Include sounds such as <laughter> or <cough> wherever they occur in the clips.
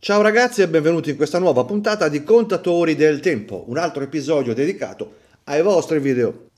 Ciao ragazzi e benvenuti in questa nuova puntata di Contatori del Tempo, un altro episodio dedicato ai vostri video.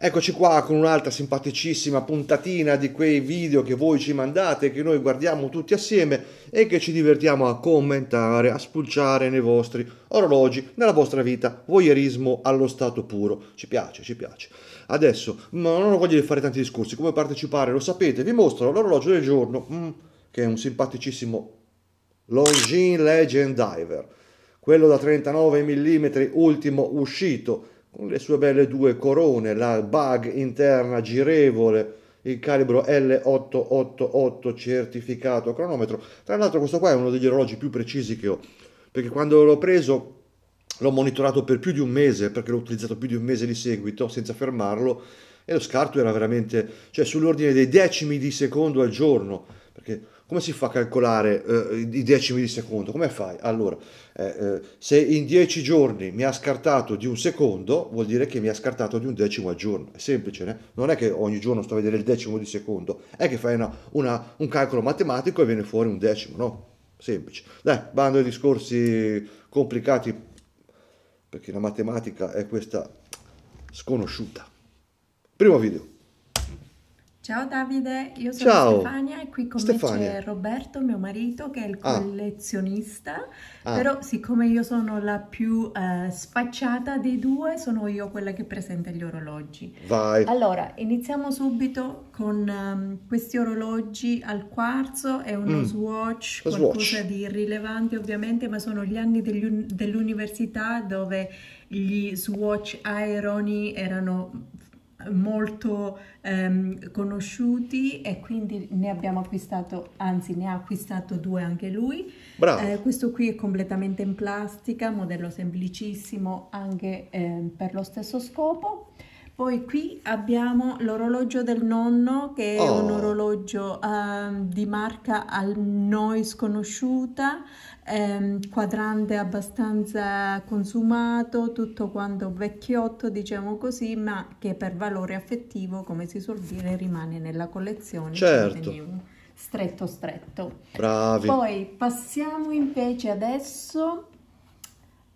Eccoci qua con un'altra simpaticissima puntatina di quei video che voi ci mandate, che noi guardiamo tutti assieme e che ci divertiamo a commentare, a spulciare nei vostri orologi, nella vostra vita, voyeurismo allo stato puro. Ci piace, ci piace. Adesso, ma non ho voglia di fare tanti discorsi, come partecipare lo sapete, vi mostro l'orologio del giorno, mm, che è un simpaticissimo Longines Legend Diver, quello da 39 mm ultimo uscito con le sue belle due corone, la bag interna girevole, il calibro L888 certificato cronometro. Tra l'altro questo qua è uno degli orologi più precisi che ho, perché quando l'ho preso l'ho monitorato per più di un mese, perché l'ho utilizzato più di un mese di seguito senza fermarlo e lo scarto era veramente, cioè sull'ordine dei decimi di secondo al giorno, perché come si fa a calcolare eh, i 10 millisecondi? Come fai? Allora, eh, eh, se in 10 giorni mi ha scartato di un secondo, vuol dire che mi ha scartato di un decimo al giorno. È semplice, né? non è che ogni giorno sto a vedere il decimo di secondo, è che fai una, una, un calcolo matematico e viene fuori un decimo, no? Semplice. Dai, bando ai discorsi complicati, perché la matematica è questa sconosciuta. Primo video. Ciao Davide, io sono Ciao. Stefania e qui con Stefania. me c'è Roberto, mio marito, che è il ah. collezionista, ah. però siccome io sono la più eh, sfacciata dei due, sono io quella che presenta gli orologi. Vai. Allora, iniziamo subito con um, questi orologi al quarzo, è uno mm. swatch, qualcosa swatch. di rilevante ovviamente, ma sono gli anni dell'università dell dove gli swatch aeroni erano molto ehm, conosciuti e quindi ne abbiamo acquistato, anzi ne ha acquistato due anche lui. Eh, questo qui è completamente in plastica, modello semplicissimo anche eh, per lo stesso scopo. Poi qui abbiamo l'orologio del nonno che è oh. un orologio eh, di marca a noi sconosciuta, ehm, quadrante abbastanza consumato, tutto quanto vecchiotto, diciamo così, ma che per valore affettivo, come si suol dire, rimane nella collezione. Certo. Stretto, stretto. Bravi. Poi passiamo invece adesso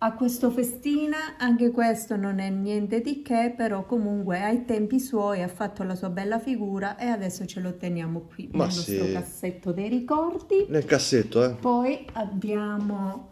a questo festina, anche questo non è niente di che, però comunque ai tempi suoi ha fatto la sua bella figura e adesso ce lo teniamo qui Ma nel sì. nostro cassetto dei ricordi. Nel cassetto, eh. Poi abbiamo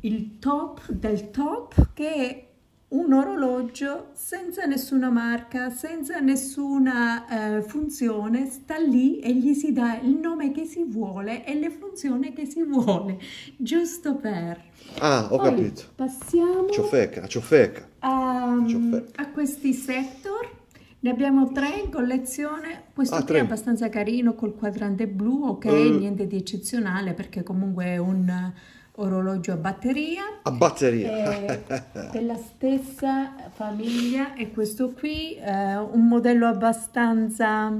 il top del top che è un orologio senza nessuna marca, senza nessuna eh, funzione, sta lì e gli si dà il nome che si vuole e le funzioni che si vuole, giusto per. Ah, ho Poi capito. Passiamo ciofeca, a ciofeca. A, ciofeca. a questi sector. Ne abbiamo tre in collezione, questo ah, qui tre. è abbastanza carino col quadrante blu, ok, uh. niente di eccezionale perché comunque è un orologio a batteria. A batteria. Eh, della stessa famiglia e questo qui è eh, un modello abbastanza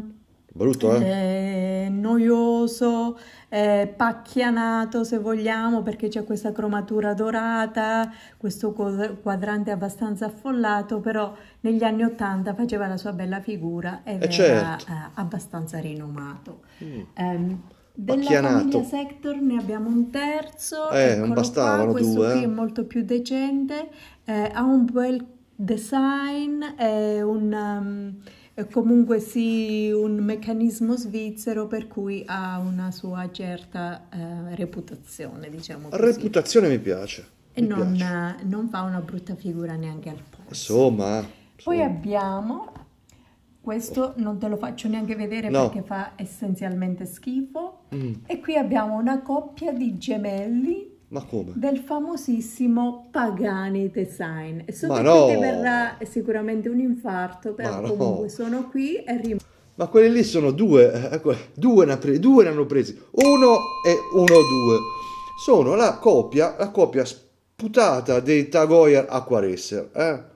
Brutto, eh? eh noioso, eh, pacchianato se vogliamo, perché c'è questa cromatura dorata, questo quadrante abbastanza affollato, però negli anni Ottanta faceva la sua bella figura ed eh era certo. Eh, abbastanza rinomato. Mm. Um, della Pacchianato. famiglia Sector ne abbiamo un terzo, eh, non bastavano qua, questo due. qui è eh. molto più decente, eh, ha un bel design, è un... Um, comunque sì un meccanismo svizzero per cui ha una sua certa eh, reputazione, diciamo così. Reputazione mi piace. E mi non, piace. non, fa una brutta figura neanche al posto. Insomma. insomma. Poi abbiamo questo non te lo faccio neanche vedere no. perché fa essenzialmente schifo. Mm. E qui abbiamo una coppia di gemelli del famosissimo Pagani Design. So Ma che no. ti verrà sicuramente un infarto, però Ma comunque no. sono qui e rimango. Ma quelli lì sono due, ecco, due, ne, due ne hanno presi, uno e uno due. Sono la coppia, la coppia sputata dei Tagoyer Aquaracer, eh?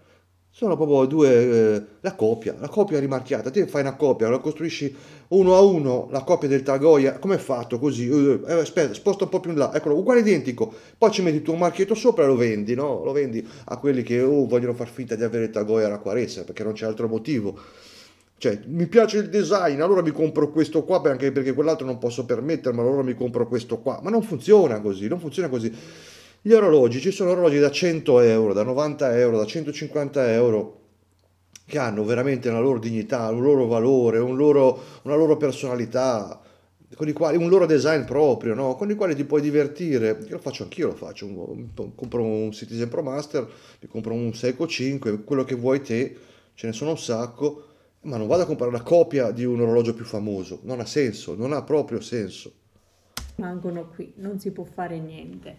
sono proprio due, eh, la coppia, la coppia rimarchiata, te fai una coppia, la costruisci uno a uno, la coppia del Tagoia, come è fatto così? Eh, eh aspetta, sposta un po' più in là, eccolo, uguale identico, poi ci metti il tuo marchietto sopra e lo vendi, no? Lo vendi a quelli che oh, vogliono far finta di avere il Tagoia alla quaressa, perché non c'è altro motivo. Cioè, mi piace il design, allora mi compro questo qua, anche perché quell'altro non posso permettermelo, allora mi compro questo qua. Ma non funziona così, non funziona così gli orologi, ci sono orologi da 100 euro, da 90 euro, da 150 euro, che hanno veramente una loro dignità, un loro valore, un loro, una loro personalità, quali, un loro design proprio, no? con i quali ti puoi divertire. Io lo faccio anch'io, lo faccio, un, compro un Citizen Pro Master, mi compro un Seiko 5, quello che vuoi te, ce ne sono un sacco, ma non vado a comprare una copia di un orologio più famoso, non ha senso, non ha proprio senso. Rimangono qui, non si può fare niente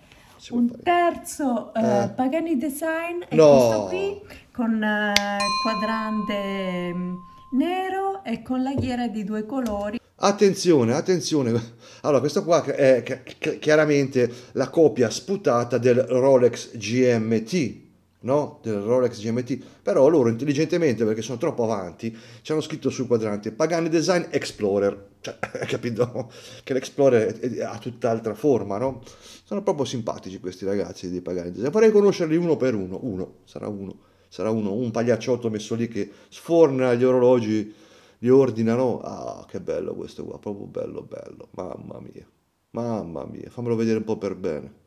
un terzo eh, eh, Pagani Design è no. questo qui con eh, quadrante mm, nero e con la ghiera di due colori. Attenzione, attenzione. Allora, questo qua è chiaramente la copia sputata del Rolex GMT no? del Rolex GMT, però loro intelligentemente, perché sono troppo avanti, ci hanno scritto sul quadrante Pagani Design Explorer, cioè, <laughs> capito? Che l'Explorer ha tutt'altra forma, no? Sono proprio simpatici questi ragazzi di Pagani Design, vorrei conoscerli uno per uno, uno, sarà uno, sarà uno, un pagliacciotto messo lì che sforna gli orologi, li ordinano, ah, che bello questo qua, proprio bello, bello, mamma mia, mamma mia, fammelo vedere un po' per bene.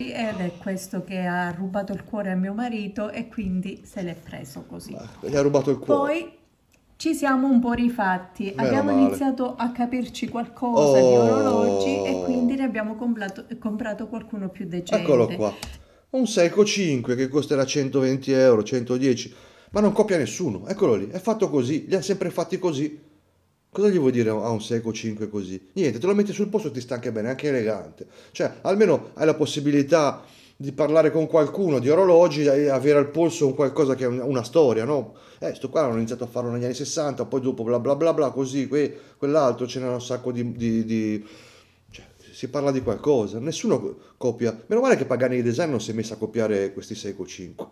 Ed è questo che ha rubato il cuore a mio marito e quindi se l'è preso così. gli ha rubato il cuore. Poi ci siamo un po' rifatti, Meno abbiamo male. iniziato a capirci qualcosa oh. di orologi e quindi ne abbiamo comprato, comprato qualcuno più decente. Eccolo qua, un Seiko 5 che costerà 120 euro, 110, ma non copia nessuno, eccolo lì, è fatto così, li ha sempre fatti così. Cosa gli vuoi dire a un Seco 5 così? Niente, te lo metti sul posto e ti sta anche bene, anche elegante. Cioè, almeno hai la possibilità di parlare con qualcuno di orologi e avere al polso un qualcosa che è una storia, no? Eh, sto qua hanno iniziato a farlo negli anni 60, poi dopo bla bla bla bla, così, que, quell'altro, ce n'era un sacco di... di, di... Cioè, si parla di qualcosa, nessuno copia. Meno male che Pagani di Design non si è messa a copiare questi Seco 5.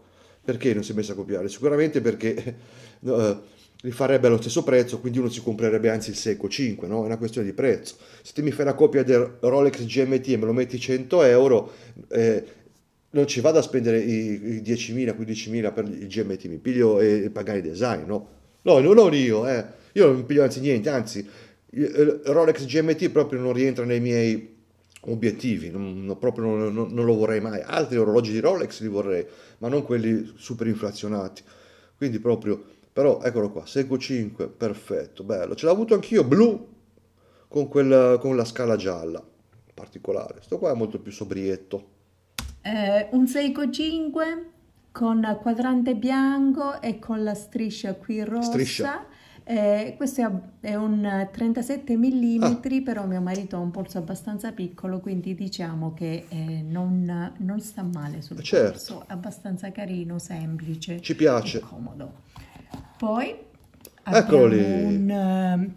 Perché non si è messa a copiare? Sicuramente perché... Uh, <laughs> li farebbe allo stesso prezzo, quindi uno si comprerebbe anzi il Seiko 5, no? È una questione di prezzo. Se ti mi fai la copia del Rolex GMT e me lo metti 100 euro, eh, non ci vado a spendere i, i 10.000, 15.000 per il GMT, mi piglio e, e pagare i design, no? No, non io, eh. Io non mi piglio anzi niente, anzi, il Rolex GMT proprio non rientra nei miei obiettivi, non, non, proprio non, non, lo vorrei mai. Altri orologi di Rolex li vorrei, ma non quelli super inflazionati. Quindi proprio però eccolo qua, Seiko 5, perfetto, bello. Ce l'ho avuto anch'io, blu, con, quella, con la scala gialla, particolare. questo qua è molto più sobrietto. Eh, un Seiko 5 con quadrante bianco e con la striscia qui rossa. Striscia. Eh, questo è un 37 mm, ah. però mio marito ha un polso abbastanza piccolo, quindi diciamo che eh, non, non, sta male sul eh, certo. polso, abbastanza carino, semplice, ci piace. comodo. Poi abbiamo un uh,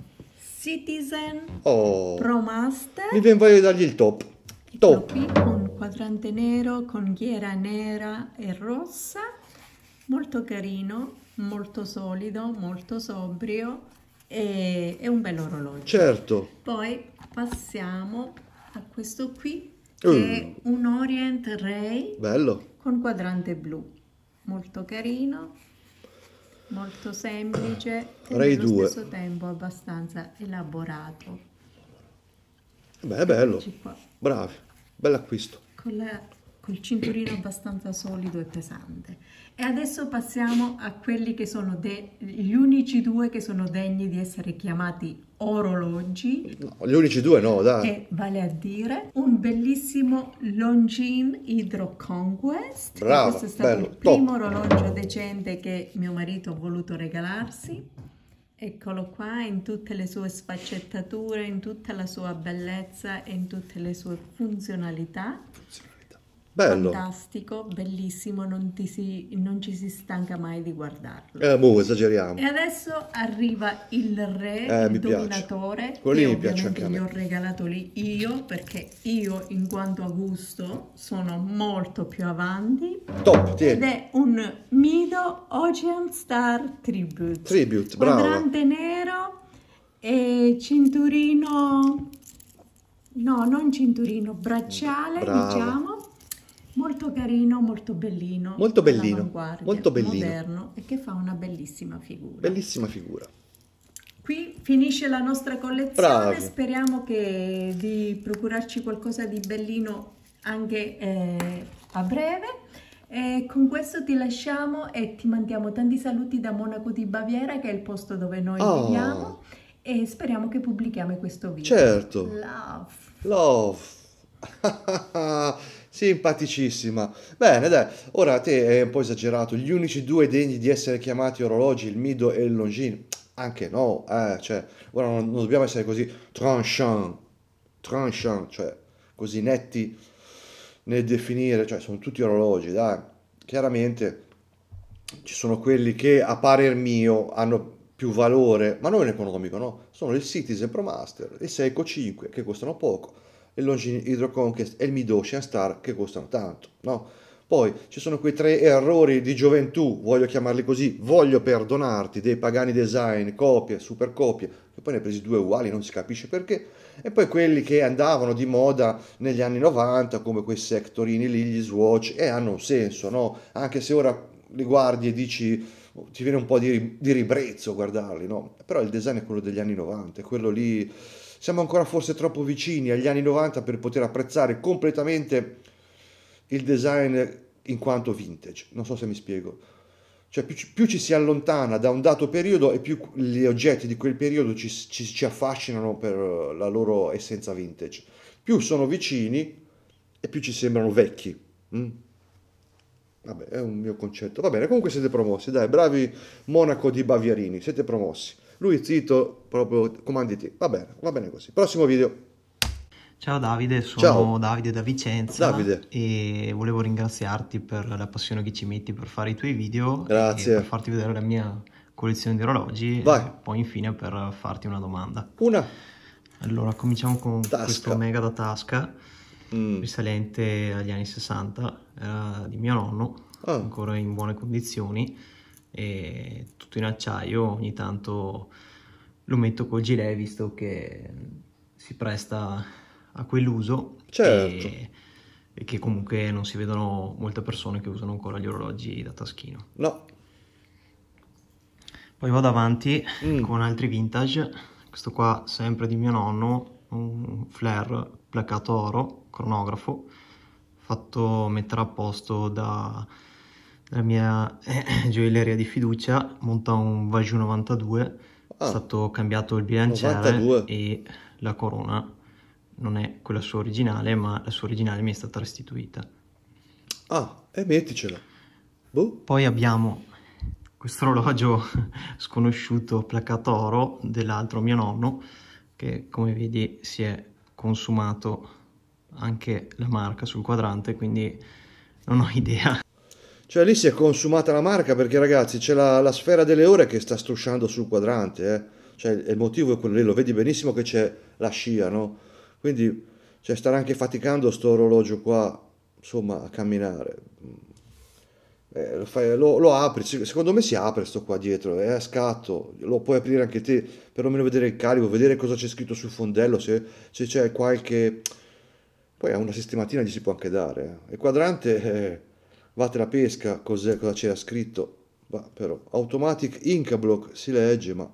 Citizen oh. Pro Master. Mi viene voglia di dargli il top. Il top. Qui con quadrante nero, con ghiera nera e rossa. Molto carino, molto solido, molto sobrio e, e un bel orologio. Certo. Poi passiamo a questo qui che mm. è un Orient Ray. Bello. Con quadrante blu. Molto carino molto semplice e Ray allo 2. stesso tempo abbastanza elaborato. Beh, è bello. Bravo, bell'acquisto. Con la, col cinturino abbastanza solido e pesante. E adesso passiamo a quelli che sono de, gli unici due che sono degni di essere chiamati orologi. No, gli unici due no, dai. E vale a dire un bellissimo Longines Hydro Conquest. Bravo, Questo è stato bello, il primo top. orologio decente che mio marito ha voluto regalarsi. Eccolo qua in tutte le sue sfaccettature, in tutta la sua bellezza e in tutte le sue funzionalità. Sì. Bello. Fantastico, bellissimo, non, si, non, ci si stanca mai di guardarlo. Eh, boh, esageriamo. E adesso arriva il re, eh, il dominatore, Quelli mi piace anche a me. gli ho regalato lì io, perché io, in quanto a gusto, sono molto più avanti. Top, tieni. Ed è un Mido Ocean Star Tribute. Tribute, bravo. Quadrante nero e cinturino... No, non cinturino, bracciale, brava. diciamo molto carino, molto bellino, molto bellino, molto bellino. moderno e che fa una bellissima figura. Bellissima figura. Qui finisce la nostra collezione, Bravi. speriamo che di procurarci qualcosa di bellino anche eh, a breve. E con questo ti lasciamo e ti mandiamo tanti saluti da Monaco di Baviera, che è il posto dove noi oh. viviamo, e speriamo che pubblichiamo questo video. Certo. Love. Love. <laughs> simpaticissima. Bene, dai, ora te è un po' esagerato, gli unici due degni di essere chiamati orologi, il Mido e il Longin. anche no, eh, cioè, ora non, non dobbiamo essere così tranchant, tranchant, cioè, così netti nel definire, cioè, sono tutti orologi, dai, chiaramente ci sono quelli che a parer mio hanno più valore, ma non economico, no? Sono il Citizen Pro Master, il Seiko 5, che costano poco, il Longines Hydro Conquest e il Mid Ocean Star che costano tanto, no? Poi ci sono quei tre errori di gioventù, voglio chiamarli così, voglio perdonarti, dei pagani design, copie, supercopie, che poi ne hai presi due uguali, non si capisce perché, e poi quelli che andavano di moda negli anni 90, come quei sectorini lì, gli swatch, e hanno un senso, no? Anche se ora li guardi e dici, oh, ti viene un po' di, di ribrezzo guardarli, no? Però il design è quello degli anni 90, è quello lì siamo ancora forse troppo vicini agli anni 90 per poter apprezzare completamente il design in quanto vintage. Non so se mi spiego. Cioè più, più ci si allontana da un dato periodo e più gli oggetti di quel periodo ci, ci, ci affascinano per la loro essenza vintage. Più sono vicini e più ci sembrano vecchi. Mm. Vabbè, è un mio concetto. Va bene, comunque siete promossi, dai, bravi Monaco di Baviarini, siete promossi. Lui zitto, proprio comandi te. Va bene, va bene così. Prossimo video. Ciao Davide, sono Ciao. Davide da Vicenza Davide. e volevo ringraziarti per la passione che ci metti per fare i tuoi video Grazie. e per farti vedere la mia collezione di orologi Vai. e poi infine per farti una domanda. Una. Allora, cominciamo con tasca. questo mega da tasca mm. risalente agli anni 60, era di mio nonno, ah. ancora in buone condizioni e tutto in acciaio ogni tanto lo metto col gilet visto che si presta a quell'uso certo. e, e, che comunque non si vedono molte persone che usano ancora gli orologi da taschino no poi vado avanti mm. con altri vintage questo qua sempre di mio nonno un flare placato oro cronografo fatto mettere a posto da la mia eh, <clears throat> gioielleria di fiducia monta un Vaju 92, ah, è stato cambiato il bilanciere 92. e la corona non è quella sua originale, ma la sua originale mi è stata restituita. Ah, e eh, metticela. Boh. Poi abbiamo questo orologio <laughs> sconosciuto placato oro dell'altro mio nonno, che come vedi si è consumato anche la marca sul quadrante, quindi non ho <laughs> idea cioè lì si è consumata la marca perché ragazzi c'è la, la sfera delle ore che sta strusciando sul quadrante, eh? cioè il motivo è quello lì, lo vedi benissimo che c'è la scia, no? Quindi cioè, starà anche faticando sto orologio qua, insomma, a camminare. Eh, lo, fai, lo, lo, apri, secondo me si apre sto qua dietro, è a scatto, lo puoi aprire anche te, perlomeno vedere il calibro, vedere cosa c'è scritto sul fondello, se, se c'è qualche... Poi a una sistematina gli si può anche dare. Eh. Il quadrante eh, Vate la pesca, cos'è, cosa c'era scritto? Va, però, automatic inca block si legge, ma...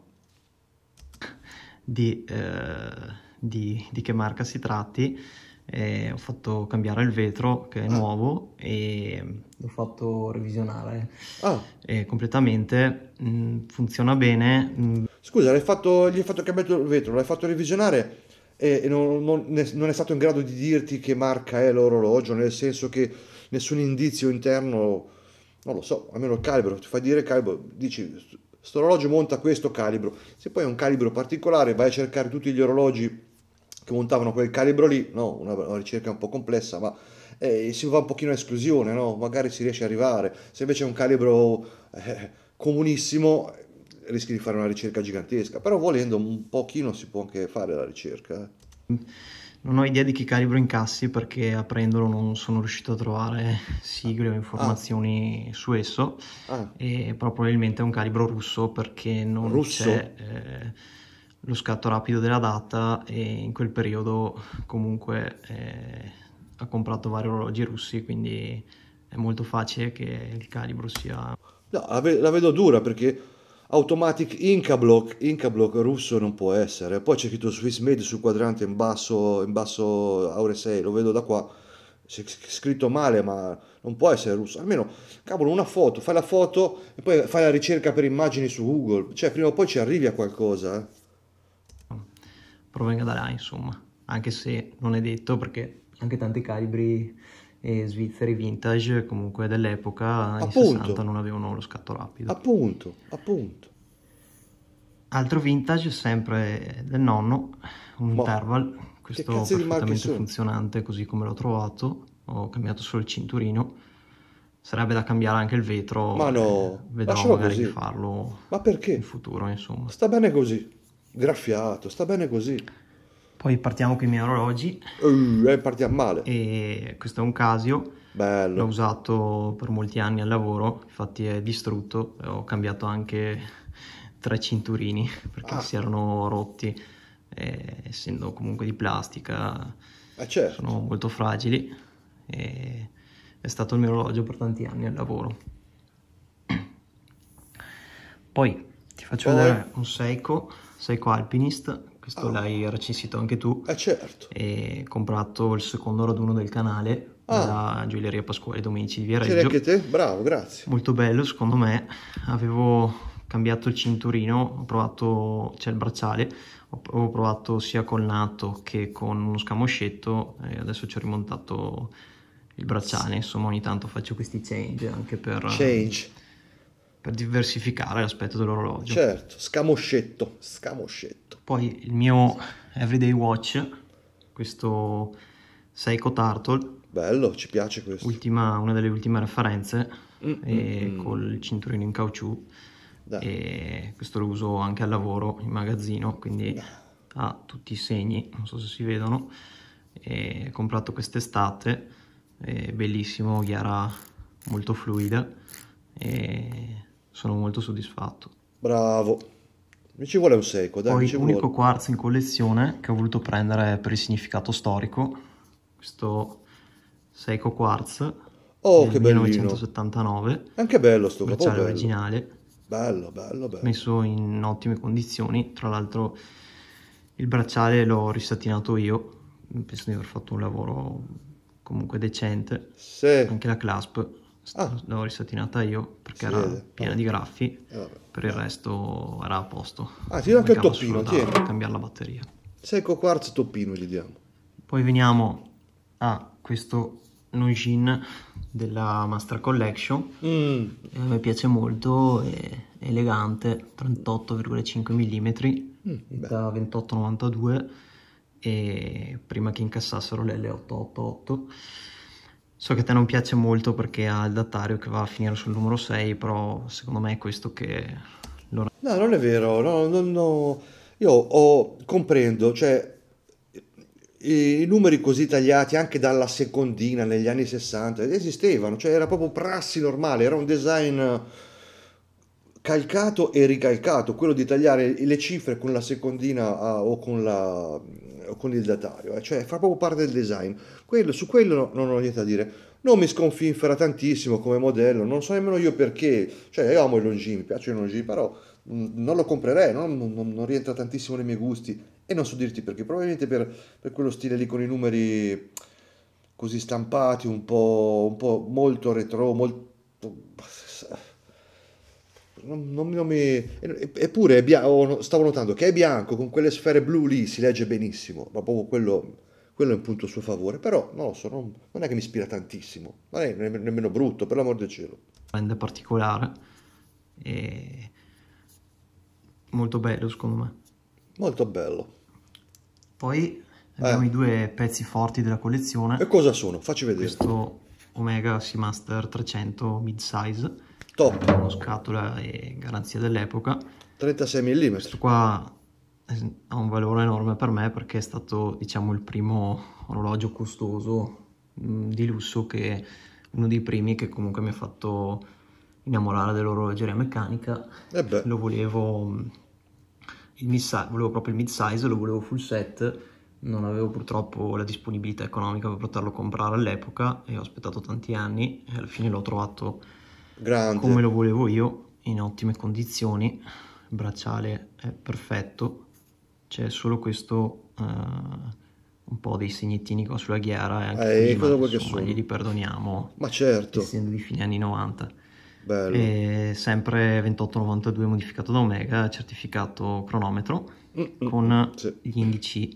Di, eh, di, di che marca si tratti, eh, ho fatto cambiare il vetro che è ah. nuovo e l'ho fatto revisionare ah. e completamente mh, mm, funziona bene mh. Mm. scusa l'hai fatto, gli hai fatto cambiare il vetro l'hai fatto revisionare e, e non, non, non, è stato in grado di dirti che marca è l'orologio nel senso che nessun indizio interno, non lo so, almeno il calibro, ti fai dire calibro, dici sto orologio monta questo calibro, se poi è un calibro particolare vai a cercare tutti gli orologi che montavano quel calibro lì, no, una, una ricerca un po' complessa, ma eh, si va un pochino a esclusione, no? magari si riesce a arrivare, se invece è un calibro eh, comunissimo rischi di fare una ricerca gigantesca, però volendo un pochino si può anche fare la ricerca. Eh. Non ho idea di che calibro incassi perché aprendolo non sono riuscito a trovare sigle o ah. informazioni ah. su esso, ah. e però probabilmente è un calibro russo perché non russo. c'è eh, lo scatto rapido della data e in quel periodo comunque eh, ha comprato vari orologi russi, quindi è molto facile che il calibro sia... No, la, ve- la vedo dura perché Automatic Incablock, Incablock russo non può essere. Poi c'è scritto Swiss Made sul quadrante in basso, in basso Aure 6, lo vedo da qua. C'è scritto male, ma non può essere russo. Almeno, cavolo, una foto, fai la foto e poi fai la ricerca per immagini su Google. Cioè, prima o poi ci arrivi a qualcosa. Eh. Provenga da là, insomma. Anche se non è detto, perché anche tanti calibri e svizzeri vintage comunque dell'epoca appunto. 60 non avevano lo scatto rapido. Appunto, appunto. Altro vintage sempre del nonno, un Ma, Interval, questo perfettamente funzionante così come l'ho trovato, ho cambiato solo il cinturino. Sarebbe da cambiare anche il vetro, ma no, eh, vedrò Lasciamo magari così. di farlo ma perché? in futuro, insomma. Sta bene così, graffiato, sta bene così. Poi partiamo con i miei orologi. Uh, eh, partiamo male. E questo è un Casio. Bello. L'ho usato per molti anni al lavoro, infatti è distrutto. Ho cambiato anche tre cinturini perché ah. si erano rotti, e, essendo comunque di plastica. Ah, certo. Sono molto fragili. E è stato il mio orologio per tanti anni al lavoro. Poi ti faccio Poi. vedere un Seiko, Seiko Alpinist, questo ah. l'hai recensito anche tu. Eh certo. E comprato il secondo raduno del canale ah. da Gioielleria Pasquale Domenici di Viareggio. C'eri anche te? Bravo, grazie. Molto bello, secondo me. Avevo cambiato il cinturino, ho provato, c'è cioè il bracciale, ho, provato sia col nato che con uno scamoscetto e adesso ci ho rimontato il bracciale, insomma ogni tanto faccio questi change anche per... Change per diversificare l'aspetto dell'orologio. Certo, scamoscetto, scamoscetto. Poi il mio Everyday Watch, questo Seiko Tartle. Bello, ci piace questo. Ultima, una delle ultime referenze, mm-hmm. col cinturino in caucciù. questo lo uso anche al lavoro, in magazzino, quindi Dai. ha tutti i segni, non so se si vedono. E, comprato quest'estate, bellissimo, chiara molto fluida e sono molto soddisfatto. Bravo. Mi ci vuole un secco, dai. Poi l'unico quarzo in collezione che ho voluto prendere per il significato storico, questo Seiko Quartz. Oh, che 1979, bellino. Anche bello sto capo, bello. originale. Bello, bello, bello. Messo in ottime condizioni, tra l'altro il bracciale l'ho risatinato io, penso di aver fatto un lavoro comunque decente. Sì. Anche la clasp ah. l'ho risatinata io perché si era vede. piena ah. di graffi, eh, per il resto era a posto. Ah, ti do anche il toppino, tieni. Per cambiare la batteria. Secco quartz toppino gli diamo. Poi veniamo a questo Nojin della Master Collection, mm. a eh, me piace molto, è elegante, 38,5 mm, mm da 28,92 e prima che incassassero l'L888 So che a te non piace molto perché ha il datario che va a finire sul numero 6, però secondo me è questo che... Lo... No, non è vero, no, no, no. io ho, comprendo, cioè i numeri così tagliati anche dalla secondina negli anni 60 esistevano, cioè era proprio prassi normale, era un design calcato e ricalcato, quello di tagliare le cifre con la secondina a, ah, o con la o eh, con il datario, eh, cioè fa proprio parte del design. Quello, su quello no, non ho niente da dire. Non mi sconfinfera tantissimo come modello, non so nemmeno io perché, cioè io amo i Longini, mi piace i Longini, però mm, non lo comprerei, non, non, non, rientra tantissimo nei miei gusti e non so dirti perché, probabilmente per, per quello stile lì con i numeri così stampati, un po', un po molto retro, molto non, non, non mi... eppure bian... stavo notando che è bianco con quelle sfere blu lì si legge benissimo, ma proprio quello, quello è un punto a suo favore, però non lo so, non, non è che mi ispira tantissimo, non è nemmeno brutto, per l'amor del cielo. Rende particolare e molto bello secondo me. Molto bello. Poi eh. abbiamo eh. i due pezzi forti della collezione. E cosa sono? Facci vedere. Questo Omega Seamaster 300 mid size Top. Una scatola e garanzia dell'epoca. 36 mm. Questo qua ha un valore enorme per me perché è stato diciamo il primo orologio costoso di lusso che uno dei primi che comunque mi ha fatto innamorare dell'orologeria meccanica eh lo volevo il mid volevo proprio il mid size lo volevo full set non avevo purtroppo la disponibilità economica per poterlo comprare all'epoca e ho aspettato tanti anni e alla fine l'ho trovato Grande. come lo volevo io, in ottime condizioni, il bracciale è perfetto, c'è solo questo uh, un po' dei segnettini qua sulla ghiera e anche eh, prima, cosa insomma, che gli perdoniamo, Ma certo. essendo di fine anni 90. Bello. E sempre 2892 modificato da Omega, certificato cronometro mm -mm, con sì. gli indici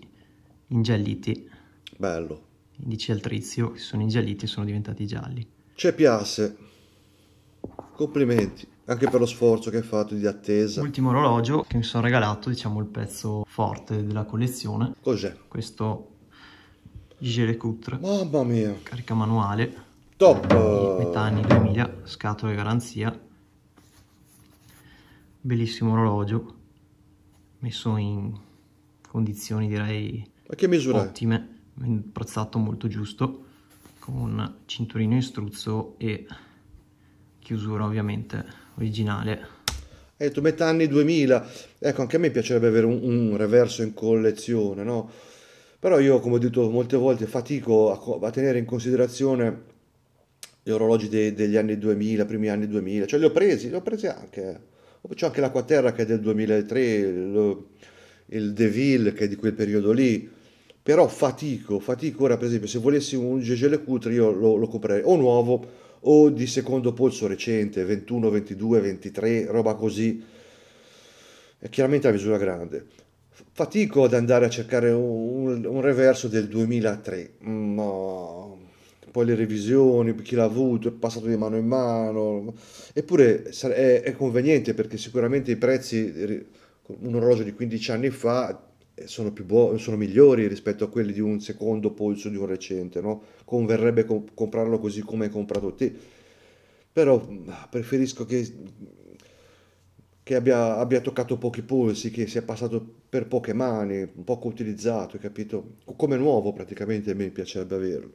ingialliti. Bello. Indici altrizio che sono ingialliti e sono diventati gialli. C'è piace. Complimenti anche per lo sforzo che hai fatto di attesa. Ultimo orologio che mi sono regalato, diciamo il pezzo forte della collezione. Cos'è? Questo Gilles Coutre. Mamma mia! Carica manuale. Top! metà anni 2000, scatola di garanzia. Bellissimo orologio, messo in condizioni direi Ma che ottime, prezzato molto giusto, con cinturino in struzzo e chiusura ovviamente originale. Hai detto metà anni 2000, ecco anche a me piacerebbe avere un, un reverso in collezione, no? Però io, come ho detto molte volte, fatico a, a tenere in considerazione gli orologi de, degli anni 2000, primi anni 2000, cioè li ho presi, li ho presi anche. Eh. C'è anche l'Acquaterra che è del 2003, il, il Deville che è di quel periodo lì, però fatico, fatico ora per esempio se volessi un GGL Cutri io lo, lo comprerei o nuovo o di secondo polso recente, 21, 22, 23, roba così. È chiaramente a misura grande. Fatico ad andare a cercare un, un reverso del 2003, no. poi le revisioni, chi l'ha avuto, è passato di mano in mano, eppure è, è conveniente perché sicuramente i prezzi, un orologio di 15 anni fa eh, sono, buoni, sono, migliori rispetto a quelli di un secondo polso di un recente, no? Converrebbe comp- comprarlo così come hai comprato te. Però mm, preferisco che, che abbia, abbia, toccato pochi polsi, che sia passato per poche mani, poco utilizzato, capito? Come nuovo praticamente a me piacerebbe averlo.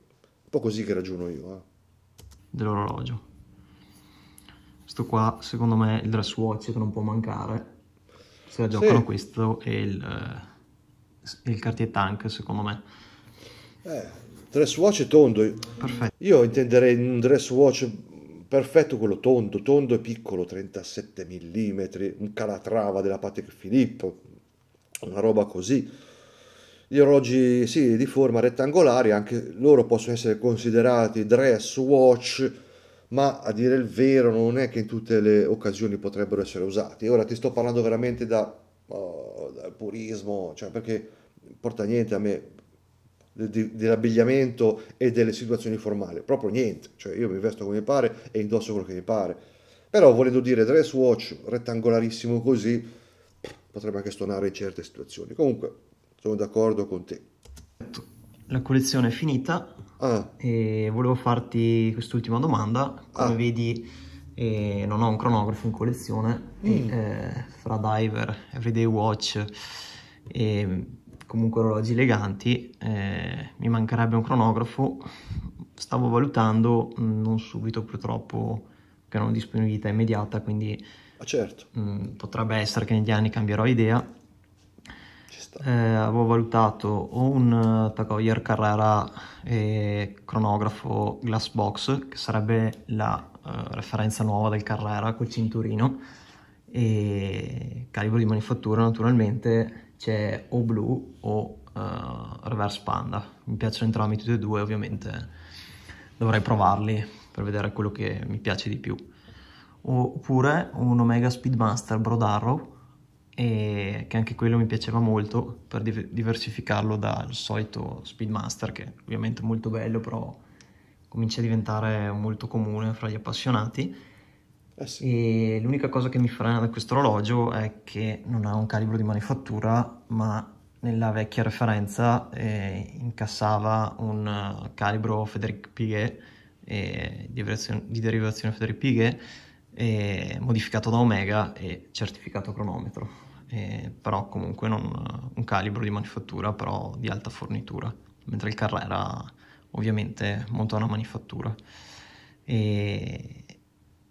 Un po' così che ragiono io. Eh. Dell'orologio. Questo qua, secondo me, il dress watch che non può mancare. Se la giocano sì. questo e il... Eh il Cartier Tank, secondo me. Eh, dress watch tondo. Perfetto. Io intenderei un dress watch perfetto quello tondo, tondo e piccolo, 37 mm, un calatrava della Patek Philippe, una roba così. Gli orologi sì, di forma rettangolare, anche loro possono essere considerati dress watch, ma a dire il vero non è che in tutte le occasioni potrebbero essere usati. Ora ti sto parlando veramente da o dal purismo, cioè perché porta niente a me dell'abbigliamento e delle situazioni formali, proprio niente, cioè io mi vesto come mi pare e indosso quello che mi pare. Però volendo dire dress watch rettangolarissimo così potrebbe anche stonare in certe situazioni. Comunque sono d'accordo con te. La collezione è finita ah. e volevo farti quest'ultima domanda. Come ah. vedi e non ho un cronografo in collezione mm. e, eh, fra diver, everyday watch e comunque orologi eleganti eh, mi mancherebbe un cronografo stavo valutando mm, non subito purtroppo che non ho disponibilità immediata quindi ah, certo. mh, mm, potrebbe essere che negli anni cambierò idea eh, avevo valutato o un eh, Tagoyer Carrera eh, cronografo glass box che sarebbe la eh, referenza nuova del Carrera col cinturino e calibro di manifattura naturalmente c'è o blu o eh, reverse panda mi piacciono entrambi tutti e due ovviamente dovrei provarli per vedere quello che mi piace di più oppure un Omega Speedmaster Brodarrow e che anche quello mi piaceva molto per diversificarlo dal solito Speedmaster che ovviamente è molto bello però comincia a diventare molto comune fra gli appassionati. Eh sì. l'unica cosa che mi frena da questo orologio è che non ha un calibro di manifattura, ma nella vecchia referenza eh, incassava un eh, calibro Federic Piguet eh, di, di, derivazione Federic Piguet eh, modificato da Omega e certificato cronometro. Eh, però comunque non un calibro di manifattura però di alta fornitura mentre il Carrera ovviamente Montana Manifattura. E,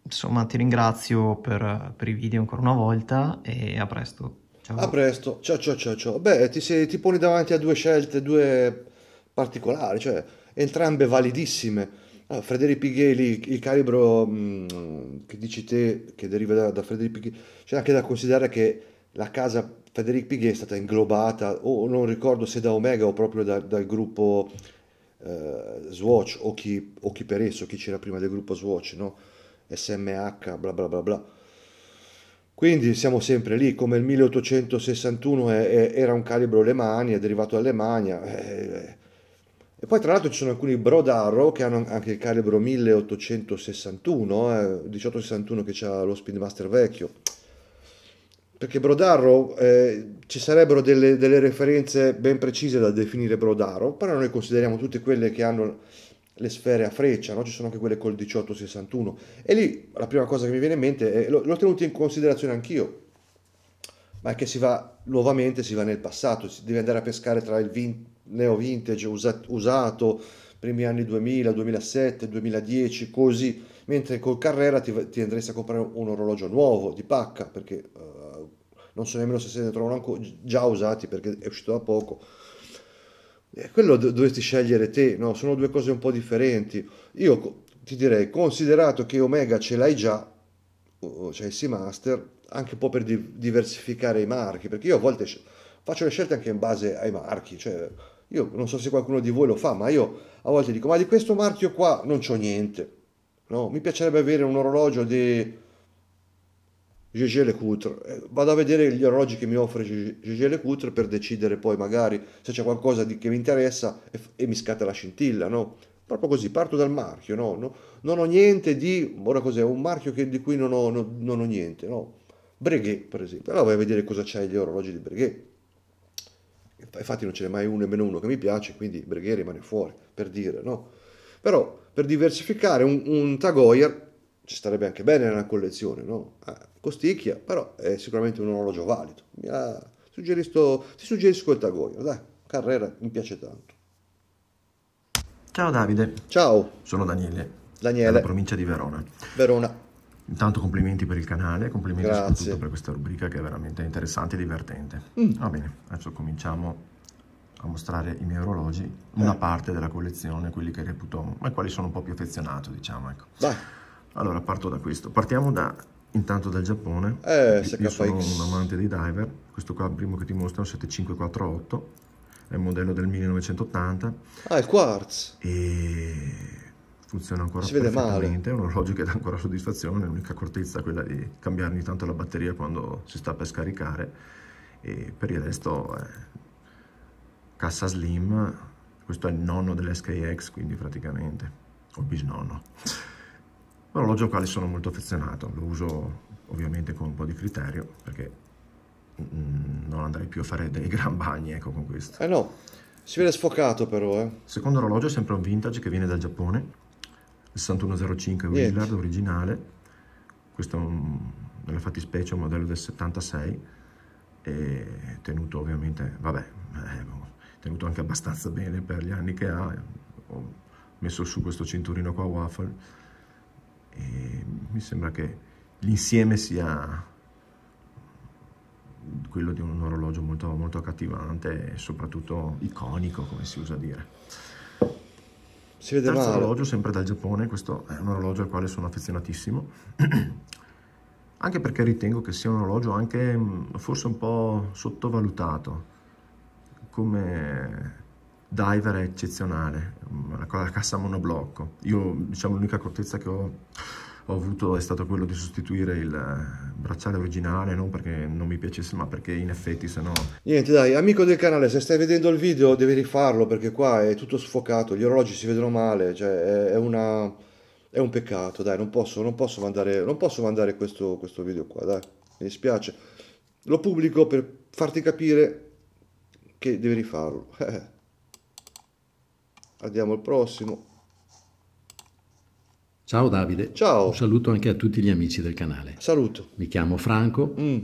insomma ti ringrazio per, per, i video ancora una volta e a presto. Ciao. A presto, ciao ciao ciao ciao. Beh, ti, sei, ti poni davanti a due scelte, due particolari, cioè entrambe validissime. Ah, Frederic Piguet, il calibro mh, mm, che dici te, che deriva da, da Frederic Piguet, c'è anche da considerare che la casa Frederic Piguet è stata inglobata, o non ricordo se da Omega o proprio da, dal gruppo eh, Swatch o chi, o chi per esso, chi c'era prima del gruppo Swatch, no? SMH, bla bla bla bla. Quindi siamo sempre lì, come il 1861 è, è, era un calibro Lemania, è derivato dall'Alemagna. Eh, eh, e poi tra l'altro ci sono alcuni Broad Arrow che hanno anche il calibro 1861, eh, 1861 che c'ha lo Speedmaster vecchio perché Brodaro eh, ci sarebbero delle, delle, referenze ben precise da definire Brodaro, però noi consideriamo tutte quelle che hanno le sfere a freccia, no? ci sono anche quelle col 1861 e lì la prima cosa che mi viene in mente è l'ho tenuto in considerazione anch'io, ma è che si va nuovamente, si va nel passato, si deve andare a pescare tra il vin, neo vintage usato, usato primi anni 2000, 2007, 2010, così mentre col Carrera ti, ti andresti a comprare un orologio nuovo di pacca perché uh, non so nemmeno se se ne trovano ancora già usati perché è uscito da poco e quello do- dovresti scegliere te no? sono due cose un po' differenti io ti direi considerato che Omega ce l'hai già cioè il Seamaster anche un po' per di- diversificare i marchi perché io a volte faccio le scelte anche in base ai marchi cioè io non so se qualcuno di voi lo fa ma io a volte dico ma di questo marchio qua non c'ho niente No, mi piacerebbe avere un orologio di Gégé Lecoutre. Eh, vado a vedere gli orologi che mi offre Gégé Lecoutre per decidere poi magari se c'è qualcosa di, che mi interessa e, e, mi scatta la scintilla, no? Proprio così, parto dal marchio, no? no non ho niente di... Ora cos'è? Un marchio che, di cui non ho, no, non ho niente, no? Breguet, per esempio. Allora vai a vedere cosa c'è agli orologi di Breguet. Infatti non ce n'è mai uno e meno uno che mi piace, quindi Breguet rimane fuori, per dire, no? Però per diversificare un, un Tag ci starebbe anche bene nella collezione, no? Eh, costicchia, però è sicuramente un orologio valido. Ha... Suggerisco, ti suggerisco il Tag Heuer, dai, Carrera, mi piace tanto. Ciao Davide. Ciao. Sono Daniele. Daniele. Dalla provincia di Verona. Verona. Intanto complimenti per il canale, complimenti Grazie. soprattutto per questa rubrica che è veramente interessante e divertente. Mm. Va bene, adesso cominciamo a mostrare i miei orologi, una eh. parte della collezione, quelli che reputo, ma quali sono un po' più affezionato, diciamo, ecco. Dai. Allora, parto da questo. Partiamo da, intanto dal Giappone. Eh, io, io sono un amante dei diver. Questo qua, il primo che ti mostro, è un 7548. È un modello del 1980. Ah, il quartz. E funziona ancora si vede male. è un orologio che dà ancora soddisfazione, l'unica accortezza è quella di cambiare ogni tanto la batteria quando si sta per scaricare e per il resto eh, cassa slim, questo è il nonno dell'SKX, quindi praticamente, o bisnonno. Orologio al quale sono molto affezionato, lo uso ovviamente con un po' di criterio, perché mm, non andrei più a fare dei <laughs> gran bagni ecco, con questo. Eh no, si vede sfocato però. Eh. Secondo orologio è sempre un vintage che viene dal Giappone, 6105 Willard originale, questo è un, nella fattispecie un modello del 76, e tenuto ovviamente, vabbè, eh, tenuto anche abbastanza bene per gli anni che ha, ho messo su questo cinturino qua waffle e mi sembra che l'insieme sia quello di un orologio molto, molto accattivante e soprattutto iconico come si usa dire. Si vede Terzo male. orologio sempre dal Giappone, questo è un orologio al quale sono affezionatissimo <clears throat> anche perché ritengo che sia un orologio anche forse un po' sottovalutato come diver è eccezionale, la cassa monoblocco. Io, diciamo, l'unica accortezza che ho, ho, avuto è stato quello di sostituire il bracciale originale, non perché non mi piacesse, ma perché in effetti se no... Niente dai, amico del canale, se stai vedendo il video devi rifarlo perché qua è tutto sfocato, gli orologi si vedono male, cioè è, una... è un peccato, dai, non posso, non posso mandare, non posso mandare questo, questo video qua, dai, mi dispiace. Lo pubblico per farti capire che devi rifarlo eh. andiamo al prossimo ciao Davide ciao un saluto anche a tutti gli amici del canale saluto mi chiamo Franco mm.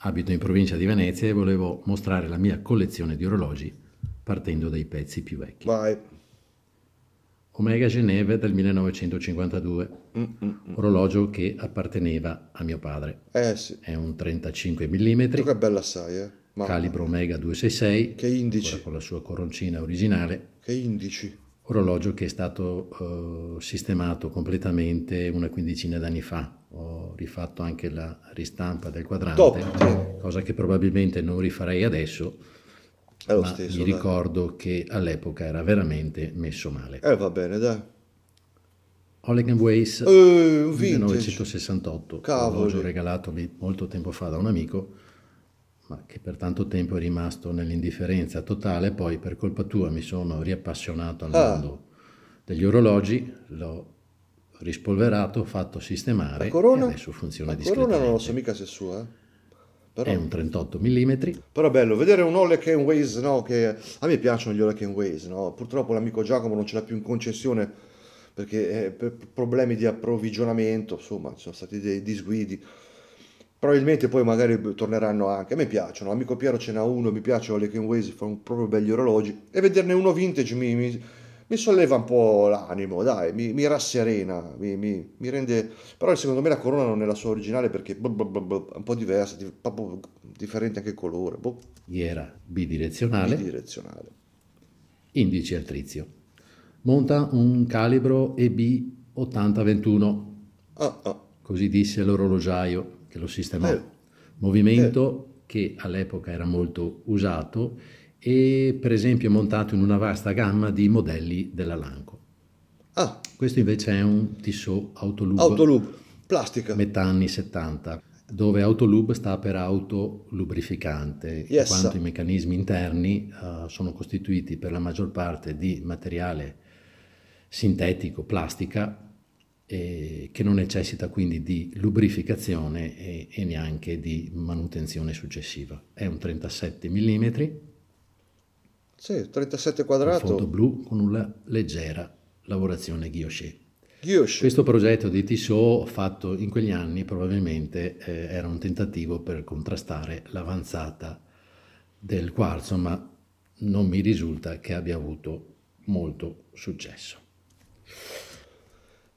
abito in provincia di Venezia e volevo mostrare la mia collezione di orologi partendo dai pezzi più vecchi vai Omega Geneve del 1952, mm, mm, mm, orologio che apparteneva a mio padre. Eh sì. È un 35 mm. Che bella sai, eh? Ma calibro Omega 266, che indici? con la sua coroncina originale. Che indici? Orologio che è stato uh, sistemato completamente una quindicina d'anni fa. Ho rifatto anche la ristampa del quadrante, Top. cosa che probabilmente non rifarei adesso. È lo stesso, mi dai. ricordo che all'epoca era veramente messo male. Eh va bene, dai. Oleg Weiss, eh, 1968, Cavoli. orologio regalato molto tempo fa da un amico ma che per tanto tempo è rimasto nell'indifferenza totale, poi per colpa tua mi sono riappassionato al ah. mondo degli orologi, l'ho rispolverato, fatto sistemare la corona, e adesso funziona La corona non lo so mica se è sua, eh. Però, è un 38 mm. Però bello, vedere un Olle Kenways, no, che a me piacciono gli Olle Kenways, no? Purtroppo l'amico Giacomo non ce l'ha più in concessione perché eh, per problemi di approvvigionamento, insomma, ci sono stati dei disguidi probabilmente poi magari torneranno anche. A me piacciono, amico Piero ce n'ha uno, mi piacciono le Kenways, fanno proprio belli orologi e vederne uno vintage mi, mi, mi solleva un po' l'animo, dai, mi, mi rasserena, mi, rende... Però secondo me la corona non è la sua originale perché boh, boh, boh, è un po' diversa, differente anche il colore. Boh. Ghiera bidirezionale. Bidirezionale. Indice altrizio. Monta un calibro EB 8021. Ah, ah. Così disse l'orologiaio che lo sistemò. Eh. Movimento eh. che all'epoca era molto usato e per esempio montato in una vasta gamma di modelli della Lanco. Ah. Questo invece è un Tissot Autolub. Autolub, plastica. Metà anni 70 dove autolub sta per autolubrificante, yes. in quanto i meccanismi interni uh, sono costituiti per la maggior parte di materiale sintetico, plastica, eh, che non necessita quindi di lubrificazione e, e, neanche di manutenzione successiva. È un 37 mm. Sì, 37 quadrato. Foto blu con una leggera lavorazione guilloché. Guilloché. Questo progetto di Tissot fatto in quegli anni probabilmente eh, era un tentativo per contrastare l'avanzata del quarzo, ma non mi risulta che abbia avuto molto successo.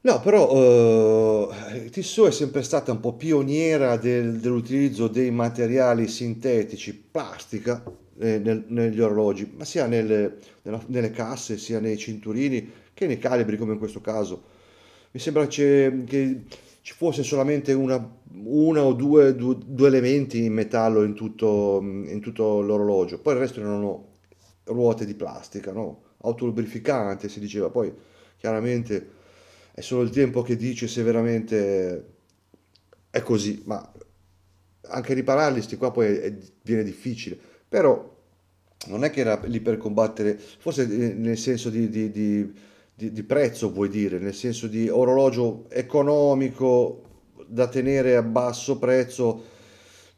No, però eh, Tissot è sempre stata un po' pioniera del, dell'utilizzo dei materiali sintetici, plastica eh, nel, negli orologi, ma sia nel, nella, nelle casse, sia nei cinturini che nei calibri, come in questo caso. Mi sembra che ci fosse solamente una, una o due, due, due, elementi in metallo in tutto, in tutto l'orologio, poi il resto erano ruote di plastica, no? autolubrificante si diceva, poi chiaramente è solo il tempo che dice se veramente è così, ma anche ripararli, sti qua poi è, viene difficile, però non è che era lì per combattere, forse eh, nel senso di, di, di, di prezzo vuoi dire, nel senso di orologio economico da tenere a basso prezzo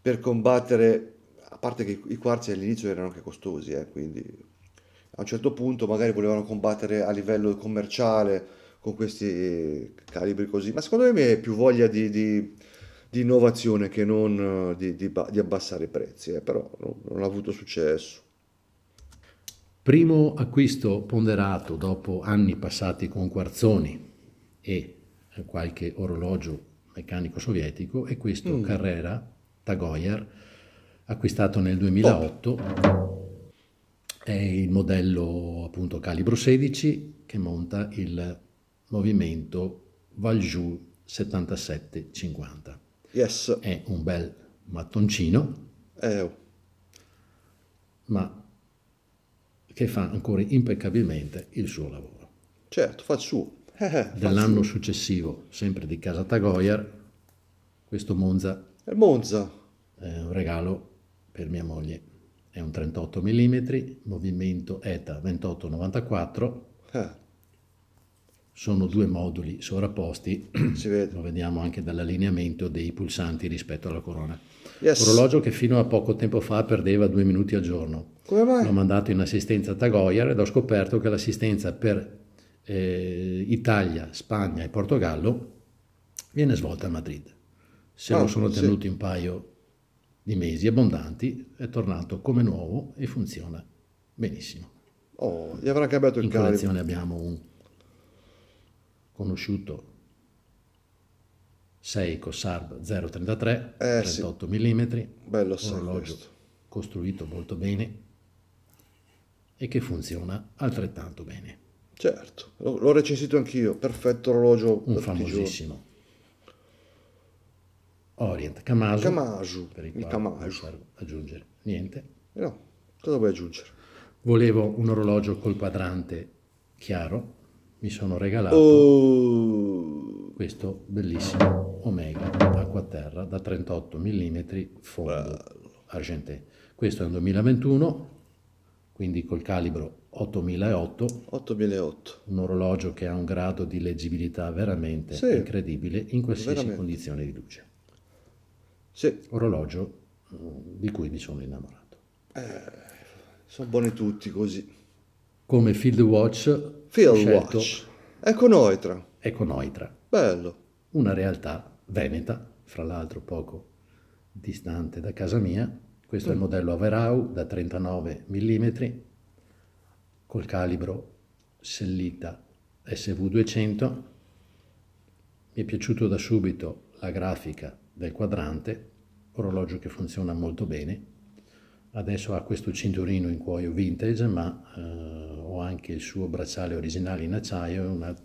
per combattere, a parte che i quarzi all'inizio erano anche costosi, eh, quindi a un certo punto magari volevano combattere a livello commerciale, con questi calibri così. Ma secondo me è più voglia di, di, di innovazione che non eh, di, di abbassare i prezzi, eh, però non, non ha avuto successo. Primo acquisto ponderato dopo anni passati con quarzoni e eh, qualche orologio meccanico sovietico è questo mm. Carrera Tagoyer acquistato nel 2008 oh. è il modello appunto calibro 16 che monta il movimento Valjou 7750. Yes. È un bel mattoncino, eh. Oh. ma che fa ancora impeccabilmente il suo lavoro. Certo, fa il suo. Eh, <laughs> Dell'anno successivo, sempre di casa Tagoyer, questo Monza. È Monza. È un regalo per mia moglie. È un 38 mm, movimento ETA 2894. Eh sono due moduli sovrapposti, <clears throat> lo vediamo anche dall'allineamento dei pulsanti rispetto alla corona. Yes. Orologio che fino a poco tempo fa perdeva due minuti al giorno. Come mai? L'ho mandato in assistenza a Tagoyer ed ho scoperto che l'assistenza per eh, Italia, Spagna e Portogallo viene svolta a Madrid. Se ah, lo sono tenuti sì. un paio di mesi abbondanti, è tornato come nuovo e funziona benissimo. Oh, gli avrà cambiato il in carico. In abbiamo un conosciuto Seiko Sarb 033, eh, 38 sì. mm, Bello un orologio costruito molto bene e che funziona altrettanto bene. Certo, l'ho recensito anch'io, perfetto orologio. Un famosissimo. Orient, Kamasu, Kamasu per il, il Kamasu. non aggiungere niente. No, cosa vuoi aggiungere? Volevo un orologio col quadrante chiaro, mi sono regalato oh. questo bellissimo Omega acquaterra da 38 mm fondo Bello. argenté. Questo è un 2021, quindi col calibro 8008, 8008, un orologio che ha un grado di leggibilità veramente sì, incredibile in qualsiasi veramente. condizione di luce. Sì. Orologio mm, di cui mi sono innamorato. Eh, sono buoni tutti così. Come Field Watch Field Watch. Econoitra. Econoitra. Bello. Una realtà veneta, fra l'altro poco distante da casa mia. Questo mm. è il mm. modello Averau da 39 mm col calibro Sellita SV200. Mi è piaciuto da subito la grafica del quadrante, orologio che funziona molto bene Adesso ha questo cinturino in cuoio vintage, ma eh, ho anche il suo bracciale originale in acciaio. Una...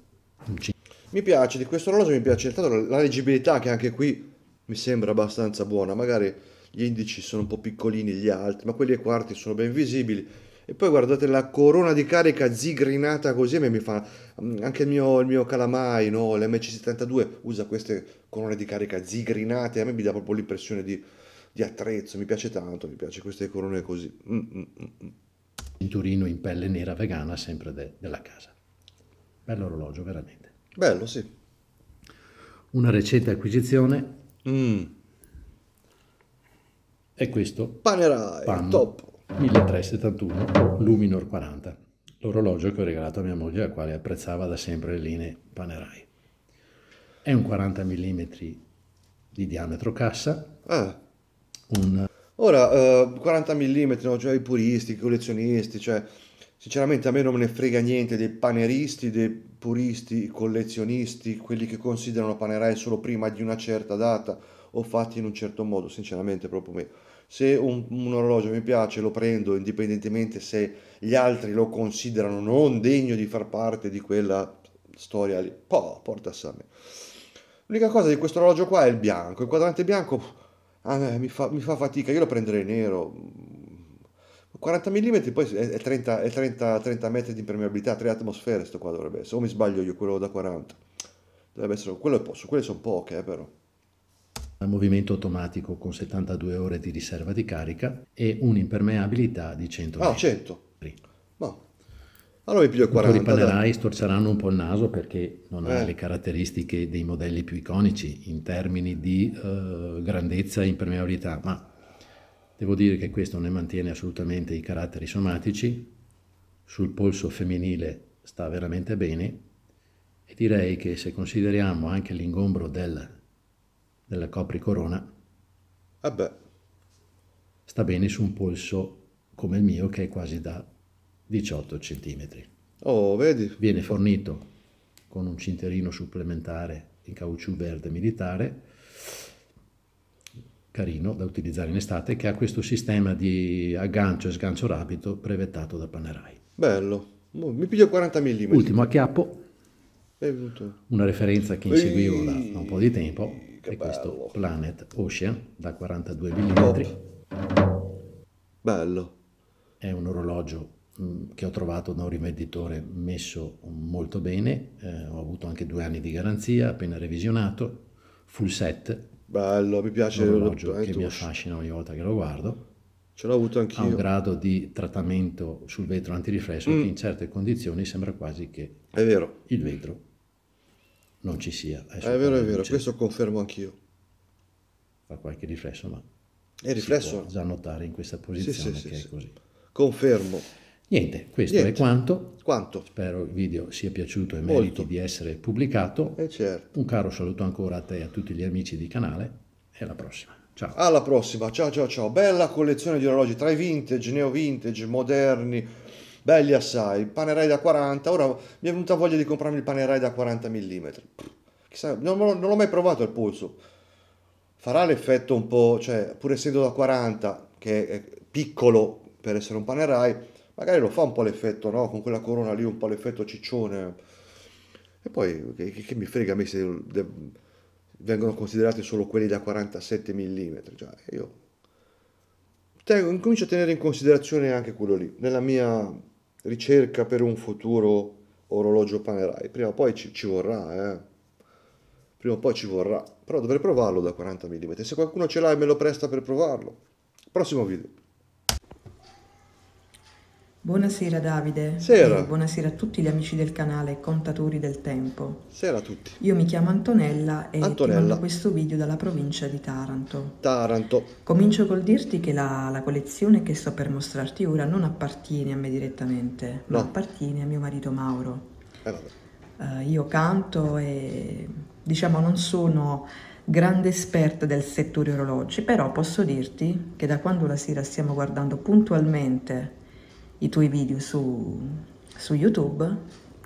Mi piace, di questo orologio mi piace intanto la leggibilità che anche qui mi sembra abbastanza buona. Magari gli indici sono un po' piccolini gli altri, ma quelli ai quarti sono ben visibili. E poi guardate la corona di carica zigrinata così, a me mi fa... Mm, anche il mio, il mio Calamai, no? l'MC72 usa queste corone di carica zigrinate, a me mi dà proprio l'impressione di di attrezzo, mi piace tanto, mi piace queste corone così. Cinturino mm, mm, mm, in pelle nera vegana sempre de- della casa. Bello orologio, veramente. Bello, sì. Una recente acquisizione. Mm. E questo. Panerai, Pan, top. 1371, Luminor 40. L'orologio che ho regalato a mia moglie, la quale apprezzava da sempre le linee Panerai. È un 40 mm di diametro cassa. Ah un... Ora, uh, 40 mm, no? cioè i puristi, i collezionisti, cioè, sinceramente a me non me ne frega niente dei paneristi, dei puristi, i collezionisti, quelli che considerano panerai solo prima di una certa data o fatti in un certo modo, sinceramente proprio me. Se un, un orologio mi piace lo prendo indipendentemente se gli altri lo considerano non degno di far parte di quella storia lì. Po, porta a me. L'unica cosa di questo orologio qua è il bianco, il quadrante bianco ah, eh, mi, fa, mi, fa, fatica, io lo prenderei nero. 40 mm poi è 30, è 30, 30 metri di impermeabilità, 3 atmosfere sto qua dovrebbe essere, o mi sbaglio io quello da 40. Dovrebbe essere, quello posso, quelle sono poche eh, però al movimento automatico con 72 ore di riserva di carica e un'impermeabilità di 100 ah, 100 no. Allora mi piglio 40. I ripanerai storceranno un po' il naso perché non eh. ha le caratteristiche dei modelli più iconici in termini di eh, grandezza e impermeabilità, ma devo dire che questo ne mantiene assolutamente i caratteri somatici, sul polso femminile sta veramente bene e direi che se consideriamo anche l'ingombro del, della copricorona, eh sta bene su un polso come il mio che è quasi da 18 cm. Oh, vedi? Viene fornito con un cinterino supplementare in caucciù verde militare, carino da utilizzare in estate, che ha questo sistema di aggancio e sgancio rapido brevettato da Panerai. Bello, mi piglio 40 mm. Ultimo acchiappo, chiappo, una referenza che inseguivo da, da un po' di tempo, che è bello. questo Planet Ocean da 42 mm. Bello. È un orologio Mm, che ho trovato da un rivenditore messo molto bene, eh, ho avuto anche due anni di garanzia, appena revisionato, full set. Bello, mi piace l'orologio eh, che mi affascina ogni volta che lo guardo. Ce l'ho avuto anch'io. Ha un grado di trattamento sul vetro antiriflesso mm. che in certe condizioni sembra quasi che il vetro non ci sia. È, è vero, è vero, questo confermo anch'io. Fa qualche riflesso, ma è riflesso. già notare in questa posizione sì, sì, che sì, è così. Confermo. Niente, questo Niente. è quanto. Quanto? Spero il video sia piaciuto e Molto. meriti di essere pubblicato. E eh, certo. Un caro saluto ancora a te e a tutti gli amici di canale e alla prossima. Ciao. Alla prossima, ciao ciao ciao. Bella collezione di orologi tra i vintage, neo vintage, moderni, belli assai. Panerai da 40, ora mi è venuta voglia di comprarmi il panerai da 40 mm. Chissà, non, l'ho mai provato al polso. Farà l'effetto un po', cioè, pur essendo da 40, che è piccolo per essere un panerai, magari lo fa un po' l'effetto, no? Con quella corona lì, un po' l'effetto ciccione. E poi che, che mi frega a me se de, vengono considerati solo quelli da 47 mm. Cioè, io tengo, incomincio a tenere in considerazione anche quello lì, nella mia ricerca per un futuro orologio Panerai. Prima o poi ci, ci vorrà, eh. Prima o poi ci vorrà. Però dovrei provarlo da 40 mm. Se qualcuno ce l'ha e me lo presta per provarlo. Prossimo video. Buonasera Davide. Sera. Eh, buonasera a tutti gli amici del canale Contatori del Tempo. Sera a tutti. Io mi chiamo Antonella e Antonella. ti mando questo video dalla provincia di Taranto. Taranto. Comincio col dirti che la, la collezione che sto per mostrarti ora non appartiene a me direttamente, no. ma appartiene a mio marito Mauro. Eh, uh, io canto e diciamo non sono grande esperta del settore orologi, però posso dirti che da quando la sera stiamo guardando puntualmente i tuoi video su, su YouTube,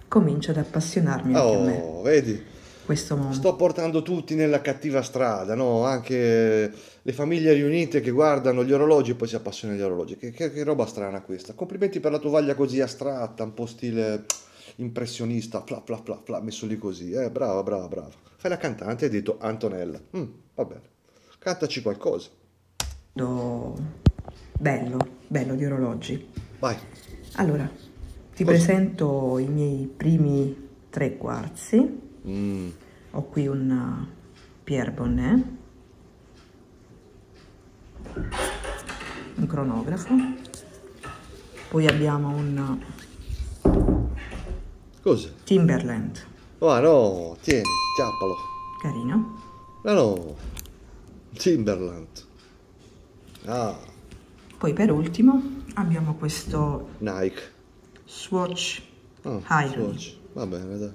comincio ad appassionarmi anche oh, a me. Vedi? Questo mondo. Sto portando tutti nella cattiva strada, no? Anche le famiglie riunite che guardano gli orologi e poi si appassionano agli orologi. Che, che, che roba strana questa. Complimenti per la tua tovaglia così astratta, un po' stile impressionista, fla fla fla fla, messo lì così. Eh, brava, brava, brava. Fai la cantante, hai detto Antonella. Mm, va bene. Cantaci qualcosa. Bello, bello di orologi. Vai. Allora, ti Così. presento i miei primi tre quarzi. Mm. Ho qui un uh, Pierre Bonnet, un cronografo, poi abbiamo un uh, Cosa? Timberland. Ah no, tieni, ciappalo. Carino. No, no, Timberland. Ah. Poi per ultimo abbiamo questo Nike Swatch oh, ah, Iron. Swatch. Va bene, dai.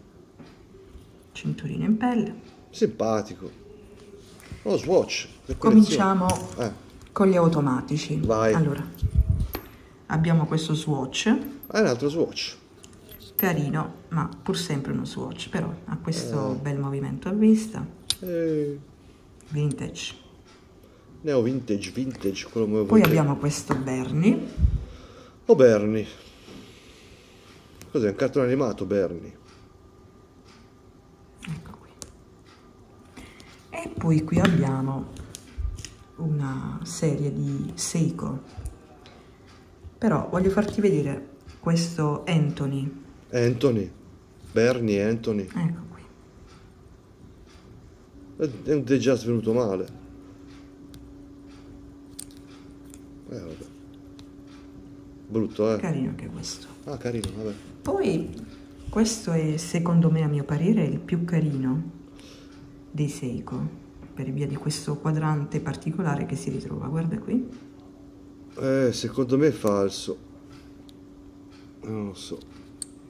Cinturino in pelle. Simpatico. Lo oh, Swatch. Cominciamo eh. con gli automatici. Vai. Allora, abbiamo questo Swatch. Ah, è un altro Swatch. Carino, ma pur sempre uno Swatch, però ha questo eh. bel movimento a vista. Eh. Vintage neo vintage, vintage, quello che Poi abbiamo questo Bernie. oh, Bernie. Cos'è? Un cartone animato Bernie. Ecco qui. E poi qui abbiamo una serie di Seiko. Però voglio farti vedere questo Anthony. Anthony. Bernie Anthony. Ecco qui. È già svenuto male. Eh, vabbè. Brutto, eh? Carino anche questo. Ah, carino, vabbè. Poi, questo è, secondo me, a mio parere, il più carino dei Seiko, per via di questo quadrante particolare che si ritrova. Guarda qui. Eh, secondo me è falso. Non lo so,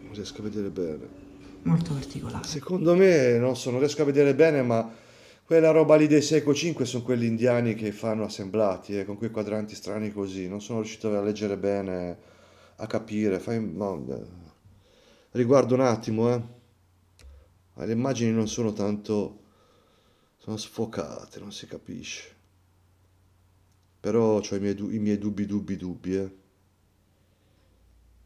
non riesco a vedere bene. Molto particolare. Secondo me, non so, non riesco a vedere bene, ma quella roba lì dei Seco 5 sono quelli indiani che fanno assemblati, eh, con quei quadranti strani così. Non sono riuscito a leggere bene, a capire. Fai... No, eh, riguardo un attimo, eh. le immagini non sono tanto... sono sfocate, non si capisce. Però ho i miei, i miei dubbi, dubbi, dubbi, eh.